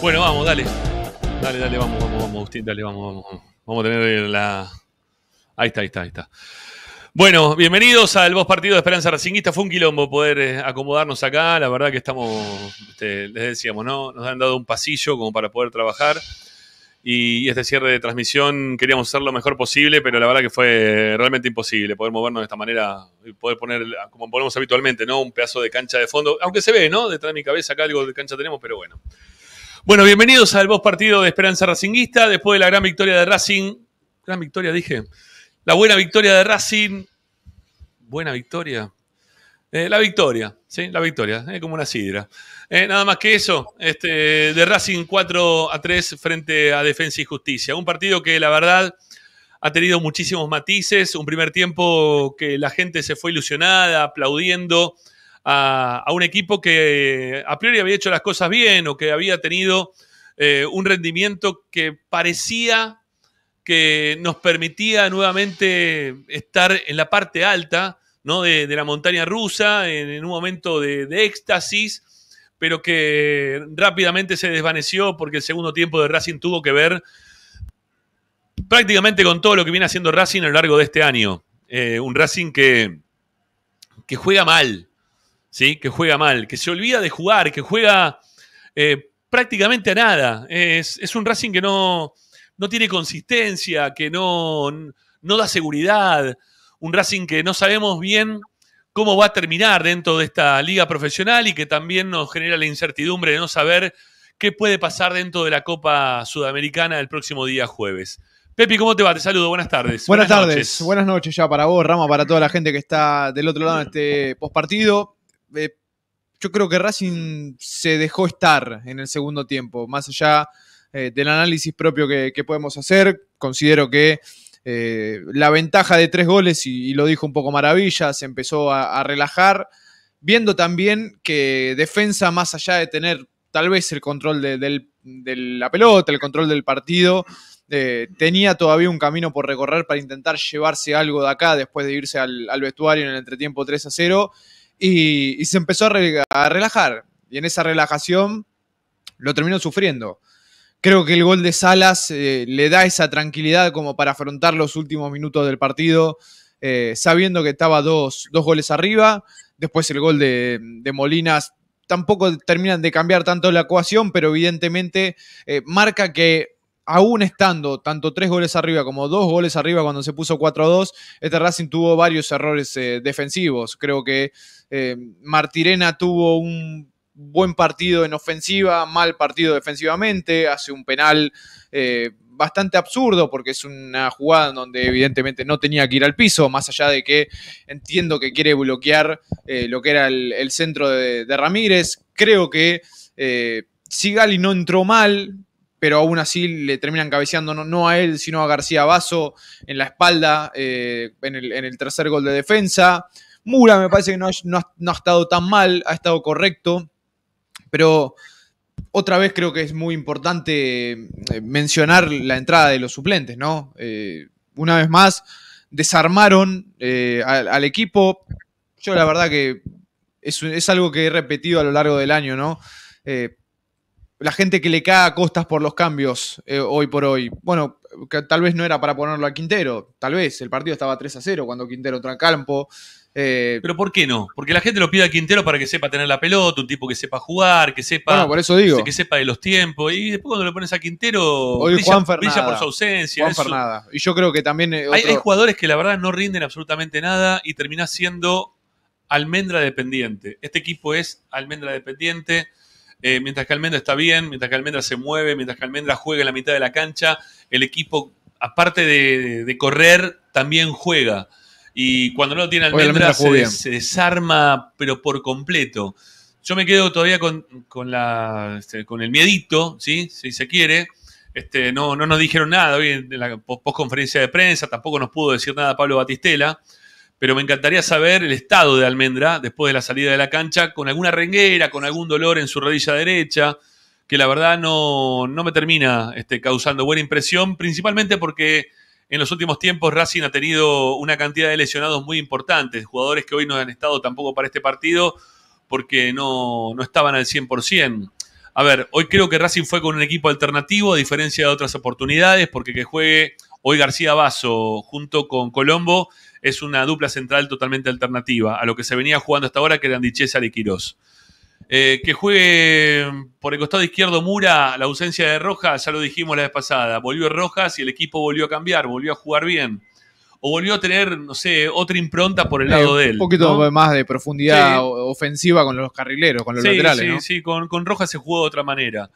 Bueno, vamos, dale. Dale, dale, vamos, vamos, vamos, Agustín, dale, vamos, vamos. Vamos a tener eh, la. Ahí está, ahí está, ahí está. Bueno, bienvenidos al Vos Partido de Esperanza Racingista. Fue un quilombo poder eh, acomodarnos acá. La verdad que estamos, este, les decíamos, ¿no? Nos han dado un pasillo como para poder trabajar. Y, este cierre de transmisión queríamos hacer lo mejor posible, pero la verdad que fue eh, realmente imposible poder movernos de esta manera y poder poner, como ponemos habitualmente, ¿no? Un pedazo de cancha de fondo. Aunque se ve, ¿no? Detrás de mi cabeza acá algo de cancha tenemos, pero bueno. Bueno, bienvenidos al vos partido de Esperanza Racinguista. Después de la gran victoria de Racing, gran victoria dije, la buena victoria de Racing, buena victoria, eh, la victoria, sí, la victoria, eh, como una sidra. Eh, nada más que eso, este, de Racing 4 a 3 frente a Defensa y Justicia. Un partido que la verdad ha tenido muchísimos matices, un primer tiempo que la gente se fue ilusionada, aplaudiendo a, un equipo que a priori había hecho las cosas bien o que había tenido eh, un rendimiento que parecía que nos permitía nuevamente estar en la parte alta ¿no? de, la montaña rusa, en, un momento de, éxtasis, pero que rápidamente se desvaneció porque el segundo tiempo de Racing tuvo que ver prácticamente con todo lo que viene haciendo Racing a lo largo de este año. Eh, un Racing que, que juega mal, que juega mal, que se olvida de jugar, que juega eh, prácticamente a nada. Es, un Racing que no, no, tiene consistencia, que no, no da seguridad, un Racing que no sabemos bien cómo va a terminar dentro de esta liga profesional y que también nos genera la incertidumbre de no saber qué puede pasar dentro de la Copa Sudamericana el próximo día jueves. Pepi, ¿cómo te va? Te saludo, buenas tardes. Buenas, tardes, noches. buenas noches ya para vos, Rama, para toda la gente que está del otro lado de este postpartido. Eh, yo creo que Racing se dejó estar en el segundo tiempo, más allá eh, del análisis propio que, podemos hacer, considero que eh, la ventaja de tres goles, y, lo dijo un poco Maravilla, se empezó a, relajar, viendo también que defensa, más allá de tener tal vez el control de, la pelota, el control del partido, tenía todavía un camino por recorrer para intentar llevarse algo de acá después de irse al, al vestuario en el entretiempo 3 a 0 y, se empezó a, relajar. Y en esa relajación lo terminó sufriendo. Creo que el gol de Salas eh, le da esa tranquilidad como para afrontar los últimos minutos del partido, eh, sabiendo que estaba dos, goles arriba. Después el gol de, Molinas tampoco terminan de cambiar tanto la ecuación, pero evidentemente eh, marca que aún estando tanto tres goles arriba como dos goles arriba cuando se puso 4-2, este Racing tuvo varios errores eh, defensivos. Creo que eh, Martirena tuvo un buen partido en ofensiva, mal partido defensivamente, hace un penal eh, bastante absurdo porque es una jugada en donde evidentemente no tenía que ir al piso, más allá de que entiendo que quiere bloquear lo que era el, centro de, de, Ramírez. Creo que... Sigali no entró mal, pero aún así le terminan cabeceando no, a él, sino a García Basso en la espalda, eh, en, el, tercer gol de defensa. Mura me parece que no, no, ha estado tan mal, ha estado correcto, pero otra vez creo que es muy importante eh, mencionar la entrada de los suplentes, ¿no? Eh, una vez más, desarmaron al, equipo. Yo la verdad que es, algo que he repetido a lo largo del año, ¿no? la gente que le cae a costas por los cambios eh, hoy por hoy. Bueno, tal vez no era para ponerlo a Quintero, tal vez. El partido estaba 3 a 0 cuando Quintero trae campo. Eh, Pero ¿por qué no? Porque la gente lo pide a Quintero para que sepa tener la pelota, un tipo que sepa jugar, que sepa. Que sepa de los tiempos. Y después cuando le pones a Quintero, por su ausencia. Juan Y yo creo que también. Eh, hay, jugadores que la verdad no rinden absolutamente nada y termina siendo almendra dependiente. Este equipo es almendra dependiente eh, mientras que Almendra está bien, mientras que Almendra se mueve, mientras que Almendra juega en la mitad de la cancha, el equipo, aparte de, correr, también juega. Y cuando no tiene Almendra, se, desarma, pero por completo. Yo me quedo todavía con, la, este, el miedito, ¿sí? si se quiere. Este, no, no nos dijeron nada hoy en la postconferencia de prensa, tampoco nos pudo decir nada Pablo Batistela pero me encantaría saber el estado de Almendra después de la salida de la cancha, con alguna renguera, con algún dolor en su rodilla derecha, que la verdad no, me termina este, causando buena impresión, principalmente porque en los últimos tiempos Racing ha tenido una cantidad de lesionados muy importantes, jugadores que hoy no han estado tampoco para este partido porque no, no estaban al 100%. A ver, hoy creo que Racing fue con un equipo alternativo, a diferencia de otras oportunidades, porque que juegue Hoy García Basso junto con Colombo es una dupla central totalmente alternativa a lo que se venía jugando hasta ahora, que eran Dichesa y eh, que juegue por el costado izquierdo Mura, la ausencia de Rojas, ya lo dijimos la vez pasada, volvió Rojas y el equipo volvió a cambiar, volvió a jugar bien. O volvió a tener, no sé, otra impronta por el eh, lado de él. Un poquito más de profundidad ofensiva con los carrileros, con los laterales. Sí, sí, con, con Rojas se jugó de otra manera.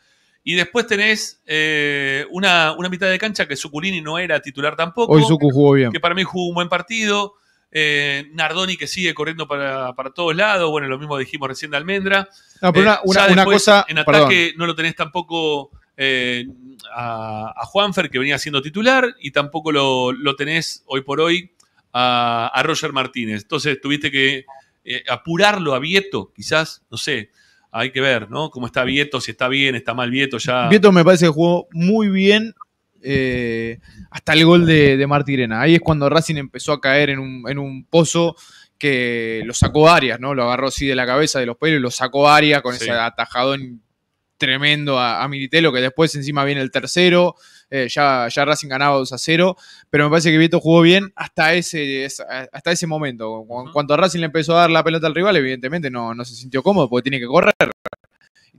Y después tenés eh, una, mitad de cancha que Suculini no era titular tampoco. Hoy Zucu jugó bien. Que para mí jugó un buen partido. Eh, Nardoni que sigue corriendo para, todos lados. Bueno, lo mismo dijimos recién de Almendra. una, eh, cosa. En ataque no lo tenés tampoco eh, a, Juanfer, que venía siendo titular, y tampoco lo, tenés hoy por hoy a, Roger Martínez. Entonces tuviste que apurarlo a Vieto, quizás, no sé hay que ver, ¿no? Cómo está Vieto, si está bien, está mal Vieto ya. Vieto me parece que jugó muy bien eh, hasta el gol de, Martirena. Ahí es cuando Racing empezó a caer en un, pozo que lo sacó Arias, ¿no? Lo agarró así de la cabeza de los pelos y lo sacó Arias con ese atajadón tremendo a, a, Militelo, que después encima viene el tercero. Eh, ya, ya Racing ganaba 2 a 0, pero me parece que Vieto jugó bien hasta ese, hasta ese momento. Cuando Racing le empezó a dar la pelota al rival, evidentemente no, no se sintió cómodo porque tiene que correr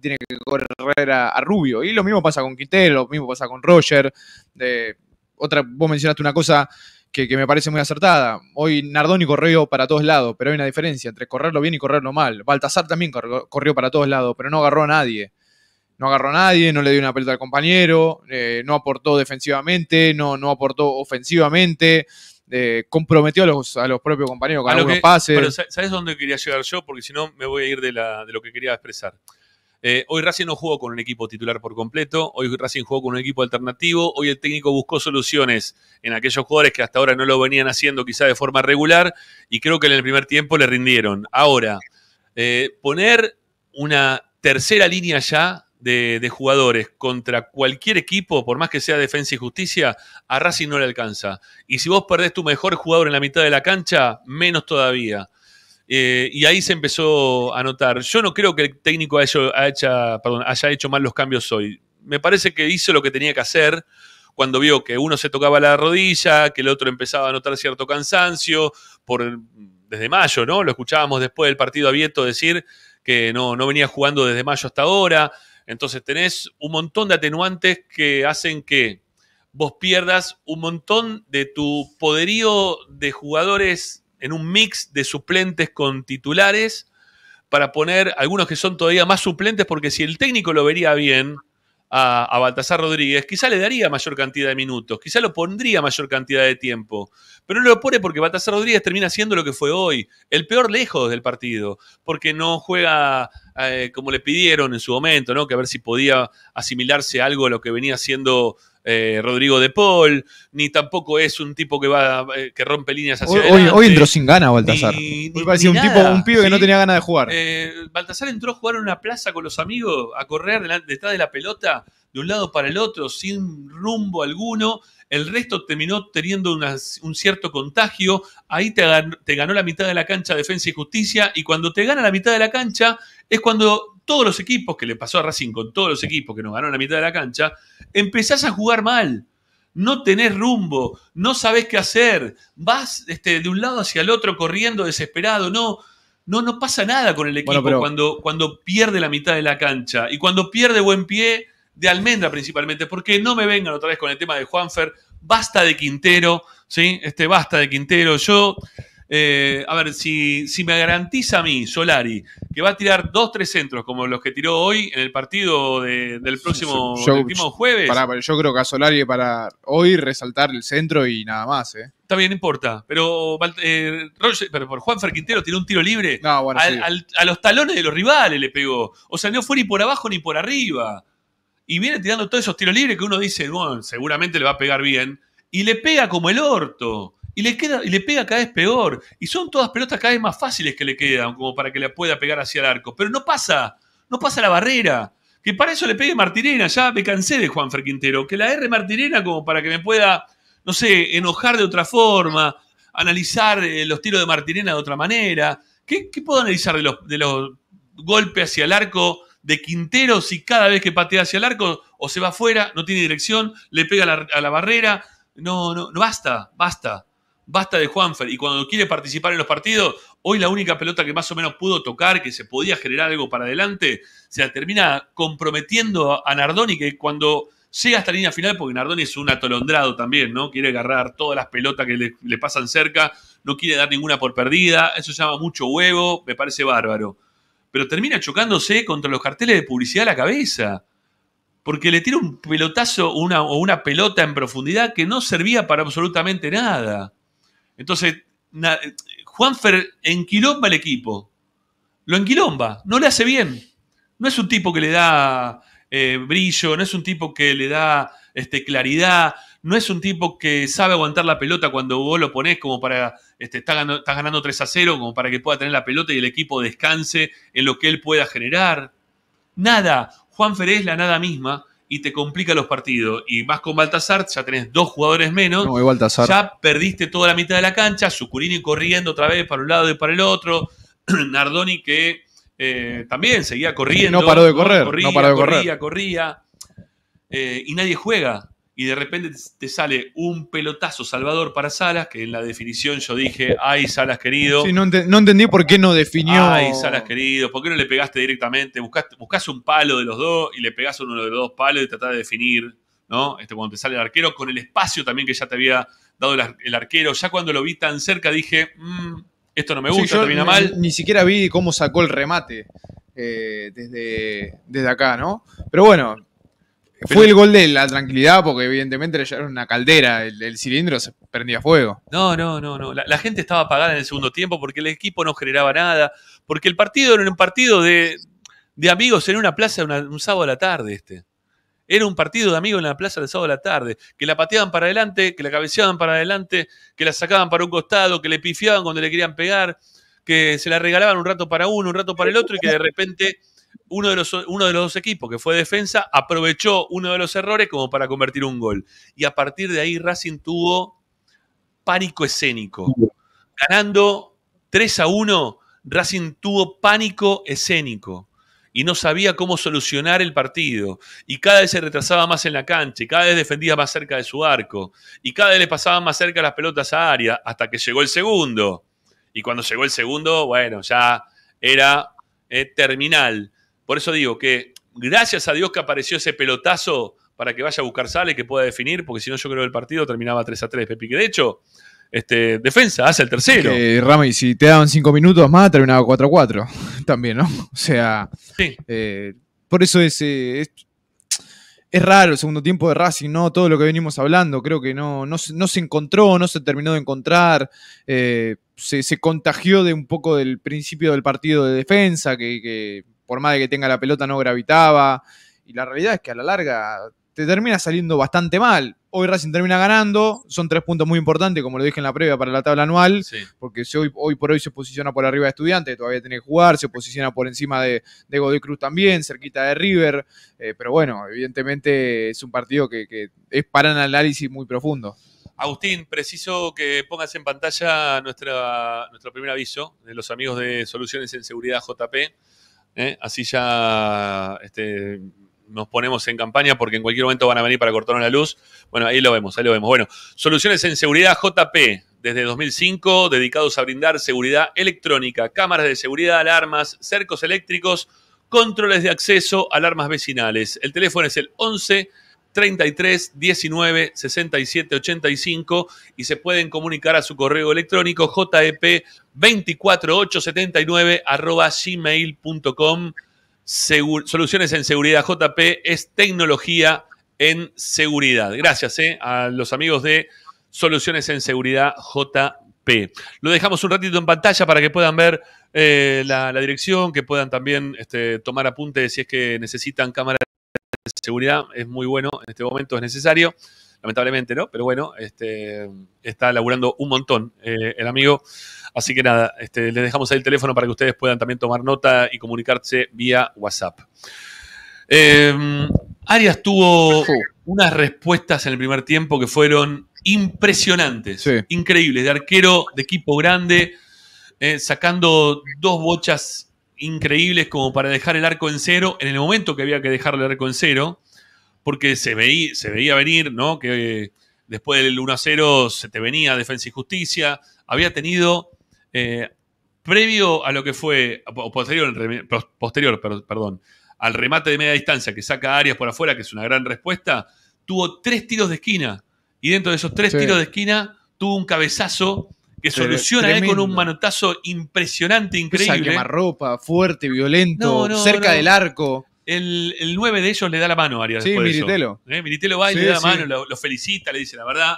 tiene que correr a, Rubio. Y lo mismo pasa con Quintel, lo mismo pasa con Roger. De otra, vos mencionaste una cosa que, me parece muy acertada. Hoy Nardoni corrió para todos lados, pero hay una diferencia entre correrlo bien y correrlo mal. Baltasar también corrió para todos lados, pero no agarró a nadie no agarró a nadie, no le dio una pelota al compañero, eh, no aportó defensivamente, no, no aportó ofensivamente. Eh, comprometió a los, a los propios compañeros con algunos que, pases. Pero ¿sabes dónde quería llegar yo? Porque si no me voy a ir de, lo que quería expresar. Eh, hoy Racing no jugó con un equipo titular por completo, hoy Racing jugó con un equipo alternativo, hoy el técnico buscó soluciones en aquellos jugadores que hasta ahora no lo venían haciendo quizá de forma regular y creo que en el primer tiempo le rindieron. Ahora, poner una tercera línea ya de, jugadores contra cualquier equipo, por más que sea defensa y justicia, a Racing no le alcanza. Y si vos perdés tu mejor jugador en la mitad de la cancha, menos todavía. Eh, y ahí se empezó a notar. Yo no creo que el técnico haya hecho, hecho mal los cambios hoy. Me parece que hizo lo que tenía que hacer cuando vio que uno se tocaba la rodilla, que el otro empezaba a notar cierto cansancio, por, desde mayo, ¿no? Lo escuchábamos después del partido abierto decir que no, no venía jugando desde mayo hasta ahora. Entonces tenés un montón de atenuantes que hacen que vos pierdas un montón de tu poderío de jugadores en un mix de suplentes con titulares para poner algunos que son todavía más suplentes porque si el técnico lo vería bien, a, Baltasar Rodríguez, quizá le daría mayor cantidad de minutos, quizá lo pondría mayor cantidad de tiempo, pero no lo pone porque Baltasar Rodríguez termina siendo lo que fue hoy, el peor lejos del partido, porque no juega eh, como le pidieron en su momento, ¿no? que a ver si podía asimilarse algo a lo que venía siendo eh, Rodrigo De Paul, ni tampoco es un tipo que va eh, que rompe líneas hacia hoy, Hoy entró sin ganas Baltasar. hoy un tipo, un pibe que no tenía ganas de jugar. Eh, Baltasar entró a jugar en una plaza con los amigos, a correr detrás de la pelota, de un lado para el otro, sin rumbo alguno. El resto terminó teniendo un cierto contagio. Ahí te, te ganó la mitad de la cancha Defensa y Justicia. Y cuando te gana la mitad de la cancha es cuando todos los equipos, que le pasó a Racing con todos los equipos que nos ganaron la mitad de la cancha, empezás a jugar mal. No tenés rumbo, no sabés qué hacer, vas este, de un lado hacia el otro corriendo desesperado, no, no, pasa nada con el equipo cuando, cuando pierde la mitad de la cancha y cuando pierde buen pie de Almendra principalmente, porque no me vengan otra vez con el tema de Juanfer, basta de Quintero, ¿sí? Este, basta de Quintero, yo eh, a ver, si, me garantiza a mí, Solari, que va a tirar dos, tres centros como los que tiró hoy en el partido del próximo jueves. Para, yo creo que a Solari para hoy resaltar el centro y nada más. ¿eh? Está bien, importa. Pero, eh, por Juan Ferquintero tiró un tiro libre a los talones de los rivales le pegó. O sea, no fue ni por abajo ni por arriba. Y viene tirando todos esos tiros libres que uno dice, bueno, seguramente le va a pegar bien. Y le pega como el orto y le, queda, y le pega cada vez peor. Y son todas pelotas cada vez más fáciles que le quedan, como para que la pueda pegar hacia el arco. Pero no pasa, no pasa la barrera. Que para eso le pegue Martirena, ya me cansé de Juan Quintero, Que la R Martirena como para que me pueda, no sé, enojar de otra forma, analizar eh, los tiros de Martirena de otra manera. ¿Qué, puedo analizar de los, golpes hacia el arco de Quintero si cada vez que patea hacia el arco o se va afuera, no tiene dirección, le pega a la barrera? No, no, no, basta, basta basta de Juanfer. Y cuando quiere participar en los partidos, hoy la única pelota que más o menos pudo tocar, que se podía generar algo para adelante, se la termina comprometiendo a Nardoni, que cuando llega hasta la línea final, porque Nardoni es un atolondrado también, ¿no? Quiere agarrar todas las pelotas que le, pasan cerca, no quiere dar ninguna por perdida, eso se llama mucho huevo, me parece bárbaro. Pero termina chocándose contra los carteles de publicidad a la cabeza porque le tira un pelotazo una, o una pelota en profundidad que no servía para absolutamente nada. Entonces, eh, Juanfer enquilomba el equipo. Lo enquilomba, no le hace bien. No es un tipo que le da eh, brillo, no es un tipo que le da este, claridad, no es un tipo que sabe aguantar la pelota cuando vos lo pones como para, este, estás ganando, 3 a 0, como para que pueda tener la pelota y el equipo descanse en lo que él pueda generar. Nada, Juan es la nada misma, y te complica los partidos. Y más con Baltasar, ya tenés dos jugadores menos. No, Baltasar. Ya perdiste toda la mitad de la cancha, Sucurini corriendo otra vez para un lado y para el otro, Nardoni que eh, también seguía corriendo. No paró de correr, corría, no paró de correr. Corría, corría, y nadie juega y de repente te sale un pelotazo salvador para Salas, que en la definición yo dije, ay Salas querido. Sí, no, entendí por qué no definió. Ay Salas querido, ¿por qué no le pegaste directamente? Buscaste, buscás un palo de los dos y le pegás uno de los dos palos y tratás de definir, ¿no? Este, cuando te sale el arquero, con el espacio también que ya te había dado el, arquero. Ya cuando lo vi tan cerca dije, mm, esto no me gusta, termina mal. Ni, siquiera vi cómo sacó el remate. Eh, desde, desde acá, ¿no? Pero bueno, fue el gol de la tranquilidad porque evidentemente era una caldera, el, cilindro se prendía fuego. No, no, no, no. La, gente estaba apagada en el segundo tiempo porque el equipo no generaba nada, porque el partido era un partido de, amigos en una plaza un sábado a la tarde este. Era un partido de amigos en la plaza del sábado a la tarde, que la pateaban para adelante, que la cabeceaban para adelante, que la sacaban para un costado, que le pifiaban cuando le querían pegar, que se la regalaban un rato para uno, un rato para el otro y que de repente uno de, los, uno de los dos equipos, que fue defensa, aprovechó uno de los errores como para convertir un gol. Y a partir de ahí Racing tuvo pánico escénico. Ganando 3 a 1, Racing tuvo pánico escénico y no sabía cómo solucionar el partido. Y cada vez se retrasaba más en la cancha, y cada vez defendía más cerca de su arco, y cada vez le pasaban más cerca las pelotas a área, hasta que llegó el segundo. Y cuando llegó el segundo, bueno, ya era eh, terminal. Por eso digo que gracias a Dios que apareció ese pelotazo para que vaya a buscar sale que pueda definir, porque si no, yo creo que el partido terminaba 3 a 3, Pepi. Que de hecho, este, defensa hace el tercero. Rami, si te daban 5 minutos más, terminaba 4 a 4. También, ¿no? O sea. Eh, por eso eh, es, es, raro el segundo tiempo de Racing, ¿no? Todo lo que venimos hablando, creo que no, no, se encontró, no se terminó de encontrar. Eh, se, contagió de un poco del principio del partido de defensa, que por más de que tenga la pelota, no gravitaba. Y la realidad es que a la larga te termina saliendo bastante mal. Hoy Racing termina ganando, son tres puntos muy importantes, como lo dije en la previa para la tabla anual, porque hoy, por hoy se posiciona por arriba de Estudiantes, todavía tiene que jugar, se posiciona por encima de, Godoy Cruz también, cerquita de River, eh, pero bueno, evidentemente es un partido que, es para un análisis muy profundo. Agustín, preciso que pongas en pantalla nuestra, nuestro primer aviso de los amigos de Soluciones en Seguridad JP ¿eh? Así ya este, nos ponemos en campaña porque en cualquier momento van a venir para cortarnos la luz. Bueno, ahí lo vemos, ahí lo vemos. Bueno, soluciones en seguridad JP, desde 2005, dedicados a brindar seguridad electrónica, cámaras de seguridad, alarmas, cercos eléctricos, controles de acceso, alarmas vecinales. El teléfono es el 11 33 19 67 85 y se pueden comunicar a su correo electrónico jep 24879 arroba gmail.com. Soluciones en seguridad JP es tecnología en seguridad. Gracias eh, a los amigos de Soluciones en Seguridad JP. Lo dejamos un ratito en pantalla para que puedan ver eh, la, dirección, que puedan también este, tomar apuntes si es que necesitan cámara seguridad es muy bueno en este momento, es necesario, lamentablemente, ¿no? Pero bueno, este, está laburando un montón eh, el amigo. Así que nada, este, les dejamos ahí el teléfono para que ustedes puedan también tomar nota y comunicarse vía WhatsApp. Em, Arias tuvo unas respuestas en el primer tiempo que fueron impresionantes, increíbles, de arquero de equipo grande, eh, sacando dos bochas increíbles como para dejar el arco en cero en el momento que había que dejar el arco en cero, porque se veía, se veía venir, ¿no? Que eh, después del 1 a 0 se te venía Defensa y Justicia. Había tenido, eh, previo a lo que fue, o posterior, perdón, al remate de media distancia que saca Arias por afuera, que es una gran respuesta, tuvo tres tiros de esquina. Y dentro de esos tres tiros de esquina tuvo un cabezazo que soluciona ¿eh? con un manotazo impresionante, increíble. Esa ropa, fuerte, violento, cerca del arco. El, 9 de ellos le da la mano a Arias. Sí, Militelo. ¿Eh? Militelo va y le da la mano, lo, felicita, le dice la verdad.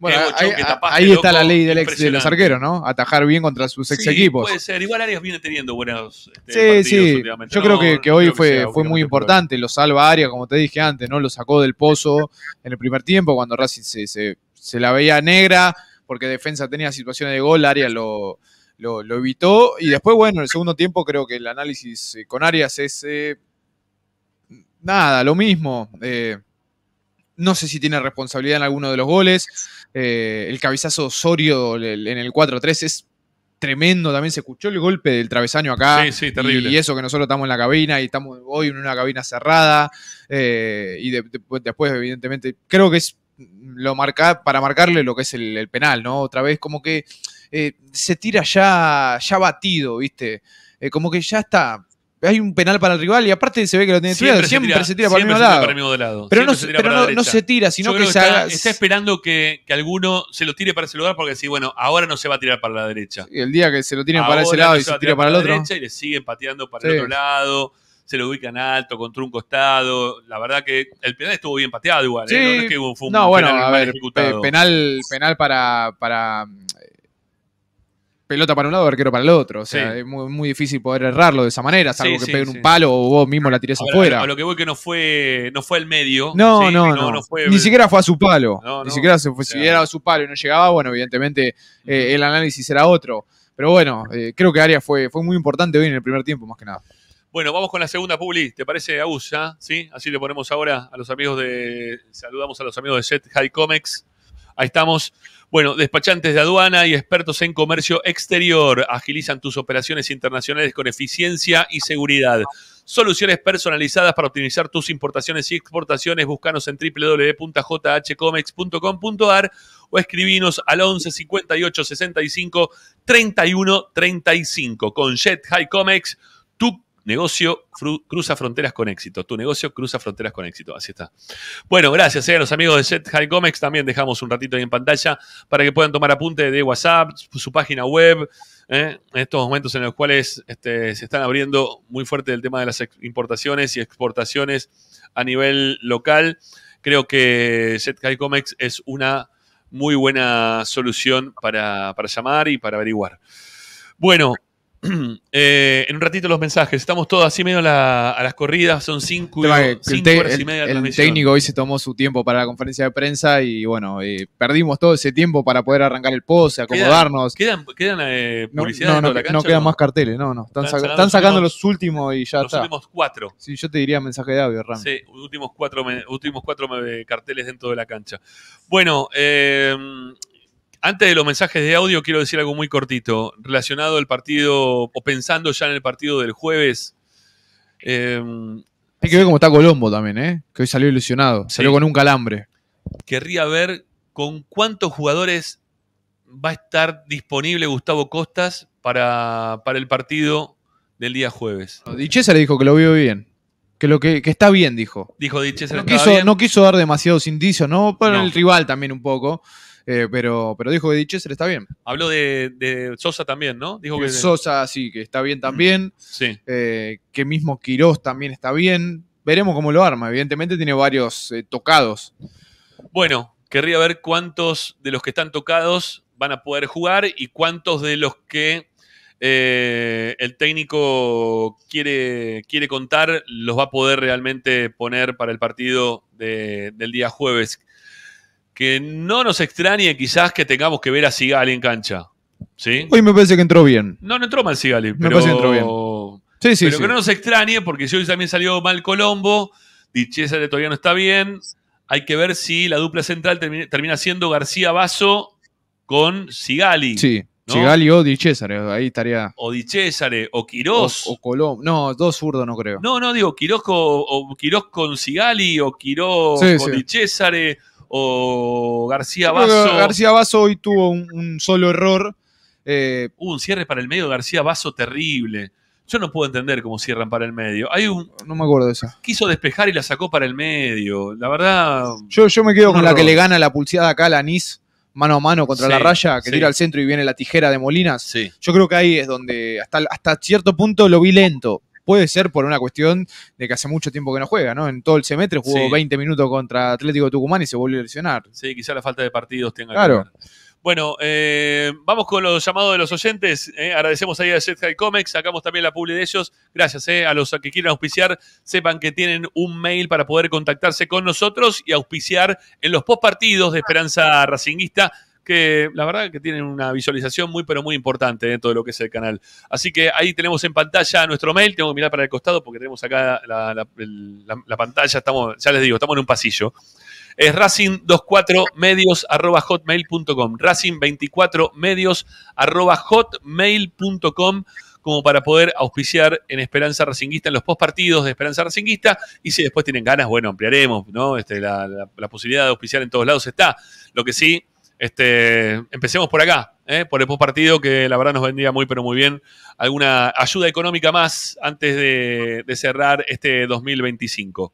Bueno, eh, ahí, está la ley del ex de los arqueros, ¿no? Atajar bien contra sus ex equipos. Puede ser, igual Arias viene teniendo buenos. Este, sí, sí. Yo creo que, hoy fue, fue muy importante. Lo salva Arias, como te dije antes, ¿no? Lo sacó del pozo en el primer tiempo cuando Racing se, se la veía negra porque defensa tenía situaciones de gol, Arias lo, evitó. Y después, bueno, en el segundo tiempo creo que el análisis eh, con Arias es eh, nada, lo mismo. Eh, no sé si tiene responsabilidad en alguno de los goles. el cabezazo Osorio en el 4-3 es tremendo. También se escuchó el golpe del travesaño acá. Sí, sí, terrible. Y, eso que nosotros estamos en la cabina y estamos hoy en una cabina cerrada. y después, evidentemente, creo que es lo marca, para marcarle lo que es el, penal, ¿no? Otra vez como que eh, se tira ya, ya batido, ¿viste? Eh, como que ya está. Hay un penal para el rival y aparte se ve que lo tiene tirado. siempre se tira para el mismo lado. Pero, no se, tira, sino que, se está, esperando que, alguno se lo tire para ese lugar porque sí, bueno, ahora no se va a tirar para la derecha. Y el día que se lo tienen para ese lado y se, tira para, el otro. y le pateando para el otro lado se lo ubican alto, contra un costado. La verdad que el penal estuvo bien pateado igual. ¿eh? No, es que hubo un penal a ver, ejecutado. penal, para, para eh, pelota para un lado, arquero para el otro. O sea, es muy, difícil poder errarlo de esa manera, salvo que peguen un palo o vos mismo la tirés afuera. A lo que voy que no fue, no fue el medio. No, no, no. Ni siquiera fue a su palo. Ni siquiera se fue, si era a su palo y no llegaba, bueno, evidentemente eh, el análisis era otro. Pero bueno, creo que Arias fue, fue muy importante hoy en el primer tiempo, más que nada. Bueno, vamos con la segunda publi, ¿te parece, Abusa? ¿Sí? Así le ponemos ahora a los amigos de. Saludamos a los amigos de Jet High Comex. Ahí estamos. Bueno, despachantes de aduana y expertos en comercio exterior agilizan tus operaciones internacionales con eficiencia y seguridad. Soluciones personalizadas para optimizar tus importaciones y exportaciones. Búscanos en www.jhcomex.com.ar o escribinos al 11 58 65 31 35. Con Jet High Comex, tu negocio cruza fronteras con éxito. Tu negocio cruza fronteras con éxito. Así está. Bueno, gracias eh, a los amigos de Set High Comics. También dejamos un ratito ahí en pantalla para que puedan tomar apunte de WhatsApp, su página web. en eh, estos momentos en los cuales este, se están abriendo muy fuerte el tema de las importaciones y exportaciones a nivel local, creo que Set High Comics es una muy buena solución para, para llamar y para averiguar. Bueno, Eh, en un ratito los mensajes. Estamos todos así medio a, las corridas, son cinco, y, y media. El, técnico hoy se tomó su tiempo para la conferencia de prensa y bueno, eh, perdimos todo ese tiempo para poder arrancar el post, acomodarnos. ¿Quedan, quedan, eh, no, no, no, no, quedan más carteles, no, no. Están, sacando los, últimos y ya los está. Los últimos cuatro. Sí, yo te diría mensaje de audio, Ram. Sí, últimos cuatro, últimos cuatro carteles dentro de la cancha. Bueno, eh antes de los mensajes de audio, quiero decir algo muy cortito, relacionado al partido, o pensando ya en el partido del jueves. Em, Hay que ver cómo está Colombo también, ¿eh? que hoy salió ilusionado, salió con un calambre. Querría ver con cuántos jugadores va a estar disponible Gustavo Costas para, el partido del día jueves. Dichesa le dijo que lo vio bien. Que lo que, que está bien, dijo. Dijo Dichesa. No, quiso, no quiso dar demasiados indicios, ¿no? Para el rival también un poco. Eh, pero, dijo que Dichester está bien. Habló de, Sosa también, ¿no? Dijo que, Sosa sí, que está bien también. Sí. Eh, que mismo Quirós también está bien. Veremos cómo lo arma. Evidentemente tiene varios eh, tocados. Bueno, querría ver cuántos de los que están tocados van a poder jugar y cuántos de los que el técnico quiere, quiere contar los va a poder realmente poner para el partido del día jueves que no nos extrañe quizás que tengamos que ver a Sigali en cancha. ¿Sí? Hoy me parece que entró bien. No, no entró mal Sigali, pero, me parece que entró bien. Sí, pero que no nos extrañe, porque si hoy también salió mal Colombo, César todavía no está bien. Hay que ver si la dupla central termina, siendo García Vaso con Sigali. Sí. o Di César, ahí estaría. O Di o Quirós. O, Colombo. No, dos zurdos no creo. No, no, digo, Quirós con, o con Sigali, o Quiroz con o García Basso. García Basso hoy tuvo un, solo error. Eh, hubo un cierre para el medio García Basso terrible. Yo no puedo entender cómo cierran para el medio. Hay un, no me acuerdo de esa. Quiso despejar y la sacó para el medio. La verdad. Yo, yo me quedo con la que le gana la pulseada acá la mano a mano contra la raya, que tira al centro y viene la tijera de Molinas. Yo creo que ahí es donde hasta, hasta cierto punto lo vi lento. Puede ser por una cuestión de que hace mucho tiempo que no juega, ¿no? En todo el semestre jugó 20 minutos contra Atlético Tucumán y se volvió a lesionar. Sí, quizá la falta de partidos tenga que ver. Bueno, eh, vamos con los llamados de los oyentes. Eh. Agradecemos ahí a Jet High Comics, sacamos también la publi de ellos. Gracias eh, a los que quieran auspiciar. Sepan que tienen un mail para poder contactarse con nosotros y auspiciar en los postpartidos de Esperanza Racinguista que la verdad que tienen una visualización muy, pero muy importante dentro de lo que es el canal. Así que ahí tenemos en pantalla nuestro mail, tengo que mirar para el costado porque tenemos acá la, pantalla, estamos, ya les digo, estamos en un pasillo. Es racing24medios.hotmail.com, racing24medios.hotmail.com como para poder auspiciar en Esperanza Racinguista, en los postpartidos de Esperanza Racinguista. Y si después tienen ganas, bueno, ampliaremos, ¿no? Este, la, posibilidad de auspiciar en todos lados está. Lo que sí, este, empecemos por acá, ¿eh? por el postpartido, que la verdad nos vendía muy, pero muy bien. ¿Alguna ayuda económica más antes de, cerrar este 2025?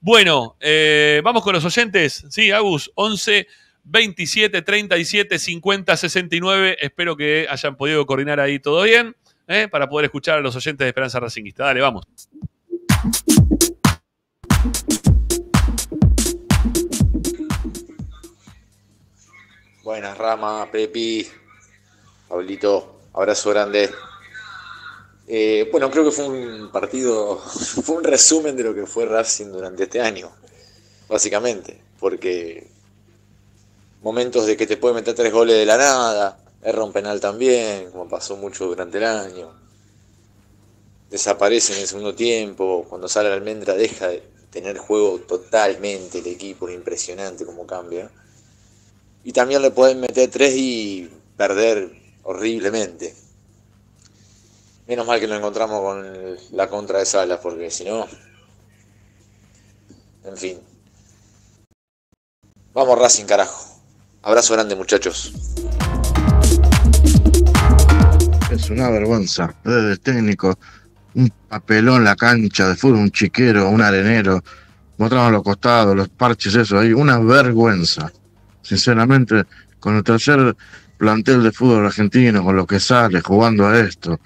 Bueno, eh, vamos con los oyentes. Sí, Agus, 11 27 37 50 69. Espero que hayan podido coordinar ahí todo bien ¿eh? para poder escuchar a los oyentes de Esperanza Racingista. Dale, vamos. Buenas, Rama, Pepi, Pablito, abrazo grande. Eh, bueno, creo que fue un partido, fue un resumen de lo que fue Racing durante este año, básicamente, porque momentos de que te puede meter tres goles de la nada, erra un penal también, como pasó mucho durante el año, desaparece en el segundo tiempo, cuando sale la almendra deja de tener juego totalmente el equipo, impresionante como cambia y también le pueden meter tres y perder horriblemente. Menos mal que lo encontramos con la contra de Salas, porque si no. En fin. Vamos Racing, carajo. Abrazo grande, muchachos. Es una vergüenza. El técnico, un papelón en la cancha de fútbol, un chiquero, un arenero. Mostramos los costados, los parches, eso ahí. Una vergüenza sinceramente, con el tercer plantel de fútbol argentino, con lo que sale jugando a esto.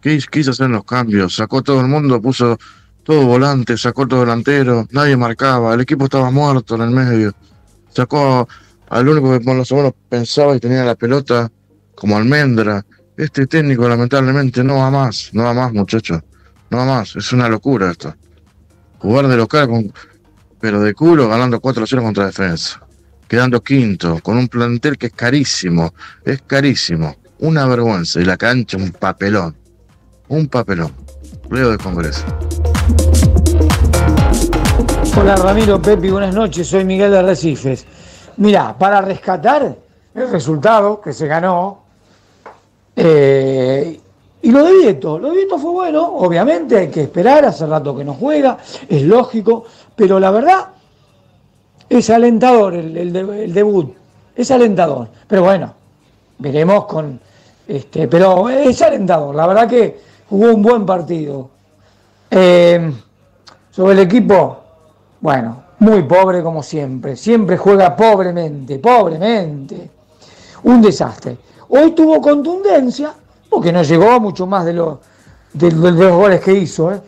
Quiso hacer los cambios, sacó todo el mundo, puso todo volante, sacó todo delantero, nadie marcaba, el equipo estaba muerto en el medio. Sacó al único que por lo menos pensaba y tenía la pelota como almendra. Este técnico lamentablemente no va más, no va más muchachos, no va más, es una locura esto. Jugar de local, pero de culo ganando 4-0 contra defensa quedando quinto, con un plantel que es carísimo, es carísimo, una vergüenza. Y la cancha, un papelón, un papelón. Luego del Congreso. Hola Ramiro Pepi, buenas noches, soy Miguel de Recifes. Mira, para rescatar el resultado que se ganó, eh, y lo de Vieto, lo de Vieto fue bueno, obviamente hay que esperar, hace rato que no juega, es lógico, pero la verdad es alentador el, debut, es alentador. Pero bueno, veremos con... Este, pero es alentador, la verdad que jugó un buen partido. Em, sobre el equipo, bueno, muy pobre como siempre, siempre juega pobremente, pobremente. Un desastre. Hoy tuvo contundencia, porque no llegó mucho más de, lo, los goles que hizo. ¿eh?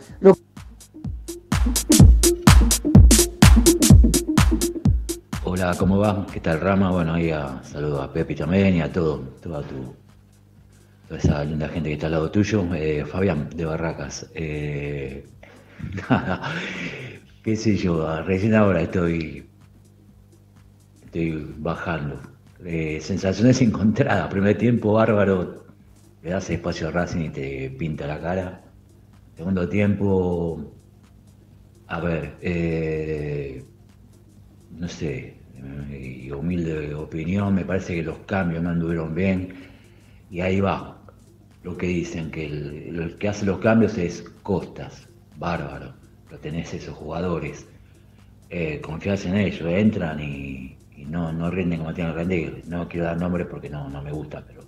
¿cómo va? ¿Qué tal, Rama? Bueno, ahí saludo a Pepi también y a todo, toda tu, toda esa linda gente que está al lado tuyo. Eh, Fabián, de Barracas. Eh, nada, qué sé yo, ah, recién ahora estoy, estoy bajando. Eh, sensaciones encontradas, primer tiempo bárbaro, le das espacio a Racing y te pinta la cara. Segundo tiempo, a ver, no sé, eh, y humilde opinión, me parece que los cambios me anduvieron bien y ahí va lo que dicen, que el, que hace los cambios es Costas, bárbaro, pertenece tenés esos jugadores, eh, en ellos, entran y, no, no rinden como tienen que rendir, no quiero dar nombres porque no, no me gusta, pero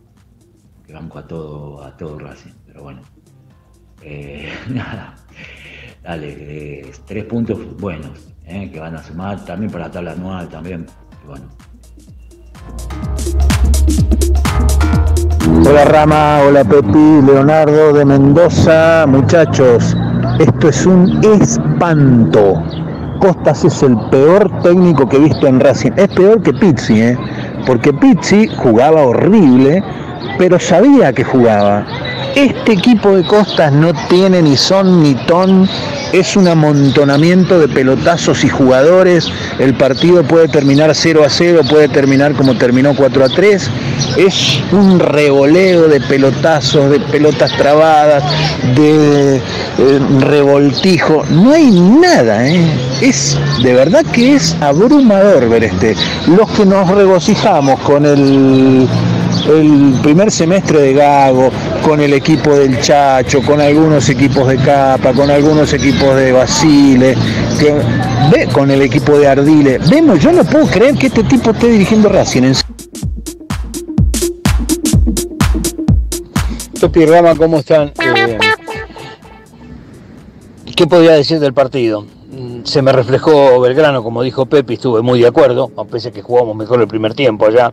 que banco a todo, a todo Racing, pero bueno, eh, nada, dale, tres puntos buenos eh, que van a sumar también para la tabla anual, también. Bueno. Hola Rama, hola Pepi, Leonardo de Mendoza, muchachos, esto es un espanto. Costas es el peor técnico que he visto en Racing. Es peor que Pizzi, eh, porque Pizzi jugaba horrible, pero sabía que jugaba. Este equipo de costas no tiene ni son ni ton, es un amontonamiento de pelotazos y jugadores, el partido puede terminar 0 a 0, puede terminar como terminó 4 a 3, es un revoleo de pelotazos, de pelotas trabadas, de, eh, revoltijo, no hay nada, ¿eh? es de verdad que es abrumador ver este, los que nos regocijamos con el el primer semestre de Gago, con el equipo del Chacho, con algunos equipos de Capa, con algunos equipos de Basile, que, ve, con el equipo de Ardile. Vemos, yo no puedo creer que este tipo esté dirigiendo Racing. Topi Rama, ¿cómo están? ¿Qué podría decir del partido? Mm, se me reflejó Belgrano, como dijo Pepe, estuve muy de acuerdo, a pesar que jugamos mejor el primer tiempo allá.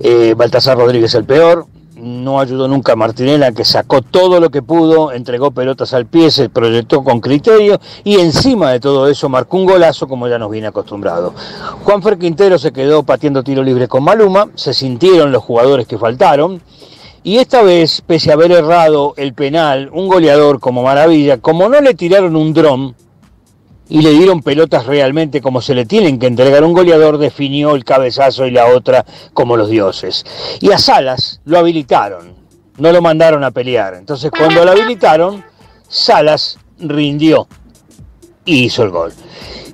Eh, Baltasar Rodríguez el peor, no ayudó nunca a Martinella, que sacó todo lo que pudo, entregó pelotas al pie, se proyectó con criterio y encima de todo eso marcó un golazo como ya nos viene acostumbrado. Juanfer Quintero se quedó patiendo tiro libre con Maluma, se sintieron los jugadores que faltaron. Y esta vez, pese a haber errado el penal, un goleador como Maravilla, como no le tiraron un dron, y le dieron pelotas realmente como se le tienen que entregar. Un goleador definió el cabezazo y la otra como los dioses. Y a Salas lo habilitaron, no lo mandaron a pelear. Entonces cuando lo habilitaron, Salas rindió y hizo el gol.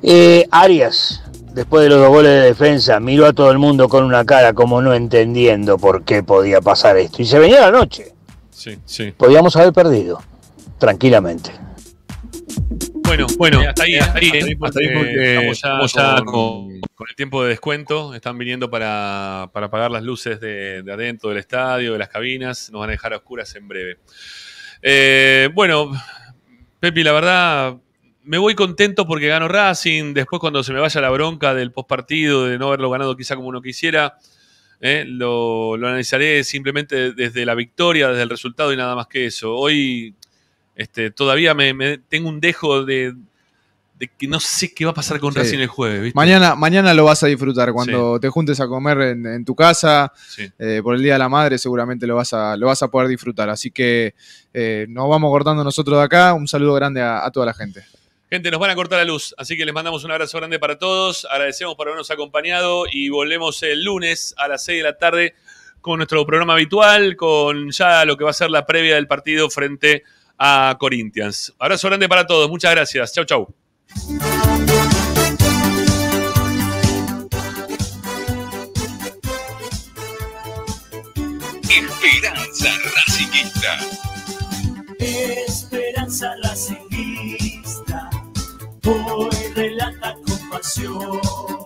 Eh, Arias, después de los dos goles de defensa, miró a todo el mundo con una cara como no entendiendo por qué podía pasar esto. Y se venía la noche. Sí, sí. Podíamos haber perdido, tranquilamente. Bueno, bueno, eh, hasta ahí, eh, ahí, porque, eh. estamos ya, con, el tiempo de descuento. Están viniendo para, para apagar las luces de, adentro del estadio, de las cabinas. Nos van a dejar a oscuras en breve. bueno, Pepi, la verdad, me voy contento porque gano Racing. Después, cuando se me vaya la bronca del postpartido, de no haberlo ganado quizá como uno quisiera, lo, lo analizaré simplemente desde la victoria, desde el resultado y nada más que eso. Hoy este, todavía me, tengo un dejo de, que no sé qué va a pasar con Racing el jueves. Mañana, mañana lo vas a disfrutar. Cuando te juntes a comer en, tu casa, eh, por el Día de la Madre, seguramente lo vas a, lo vas a poder disfrutar. Así que eh, nos vamos cortando nosotros de acá. Un saludo grande a, a toda la gente. Gente, nos van a cortar la luz, así que les mandamos un abrazo grande para todos. Agradecemos por habernos acompañado y volvemos el lunes a las 6 de la tarde con nuestro programa habitual, con ya lo que va a ser la previa del partido frente a a Corinthians. Abrazo grande para todos. Muchas gracias. Chau, chau. Esperanza Racingista. Esperanza Racingista. Voy relata con pasión